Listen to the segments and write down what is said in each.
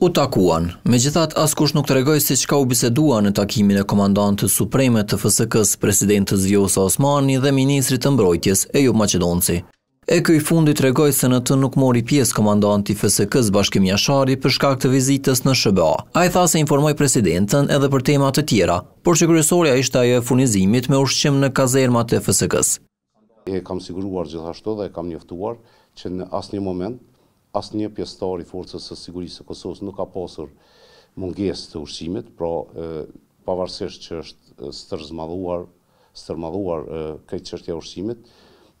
U takuan, me gjithat askush nuk të regoj si qka u bisedua në takimin e komandantës supreme të fësëkës presidentës Vjosa Osmani dhe ministrit të mbrojtjes e ju Macedonci. E këj fundi të regoj se në të nuk mori pjesë komandanti fësëkës bashkim jashari për shkak të vizitës në Shëba. A i tha se informoj presidentën edhe për temat të tjera, por që kërësoria ishte ajo e funizimit me ushqim në kazermat e fësëkës. E kam siguruar gjithashtu dhe e kam njëftuar që në asë një moment asë një pjestari forcës së sigurisë e Kosovës nuk ka pasur munges të ushqimit, pra pavarësisht që është stërzmadhuar, stërmadhuar këtë qështja ushqimit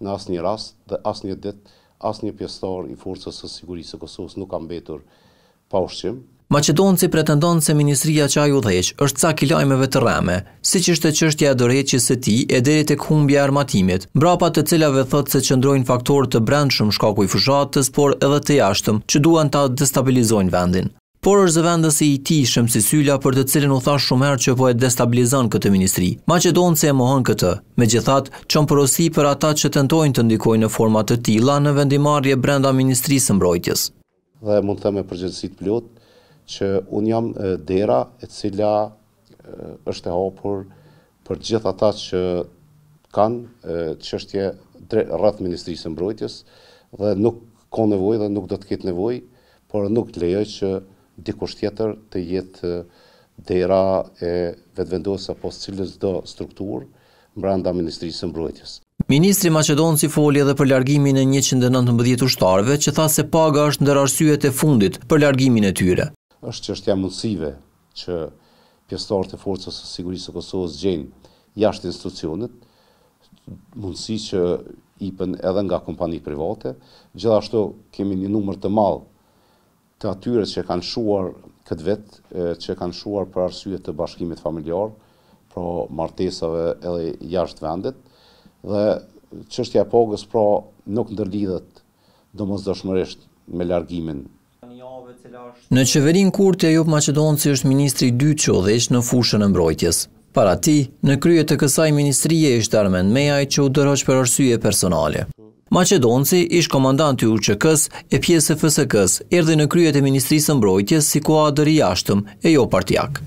në asë një rast dhe asë një det, asë një pjestari forcës së sigurisë e Kosovës nuk ka mbetur pa ushqim, Macedonci pretendon se Ministria Qaj u është ca kilajmeve të rame, si që është e qështja e e ti e deri të këhumbja armatimit, brapat të cilave thot se qëndrojnë faktor të brendshëm shumë shkaku i fushatës, por edhe të jashtëm që duan ta destabilizojnë vendin. Por është vendës e i ti shëmë si sylla për të cilin u thash shumë herë që po e destabilizan këtë ministri. Ma se e mohon këtë, me gjithat që në përosi për ata që tentojnë të ndikojnë në format të tila në vendimarje brenda ministrisë mbrojtjes. Dhe mund të me përgjënsit pëllotë, që unë jam dera e cila është e hapur për gjithë ata që kanë çështje rreth Ministrisë së Mbrojtjes dhe nuk ko nevojë dhe nuk do të ketë nevojë, por nuk lejoj që dikush tjetër të jetë dera e vetvendosë apo cilës do strukturë mbranda Ministrisë së Mbrojtjes. Ministri Macedon si foli edhe për largimin e 119 ushtarve që tha se paga është ndër arsyet e fundit për largimin e tyre është çështja mundësive që pjesëtarët e forcës së sigurisë së Kosovës gjejnë jashtë institucionit mundësi që i edhe nga kompani private. Gjithashtu kemi një numër të madh të atyre që kanë shuar këtë vetë, që kanë shuar për arsye të bashkimit familjar, pra martesave edhe jashtë vendit dhe çështja e pagës pra nuk ndërlidhet domosdoshmërisht me largimin Në qeverin kur të ajopë Macedonci është ministri dytë që odhesh në fushën e mbrojtjes. Para ti, në kryet të kësaj ministrije është armen mejaj që u dërhoqë për arsye personale. Macedonci ishë komandant të UQK-s e pjesë FSK-s, erdhe në kryet e ministrisë mbrojtjes si kuadër i ashtëm e jo partijak.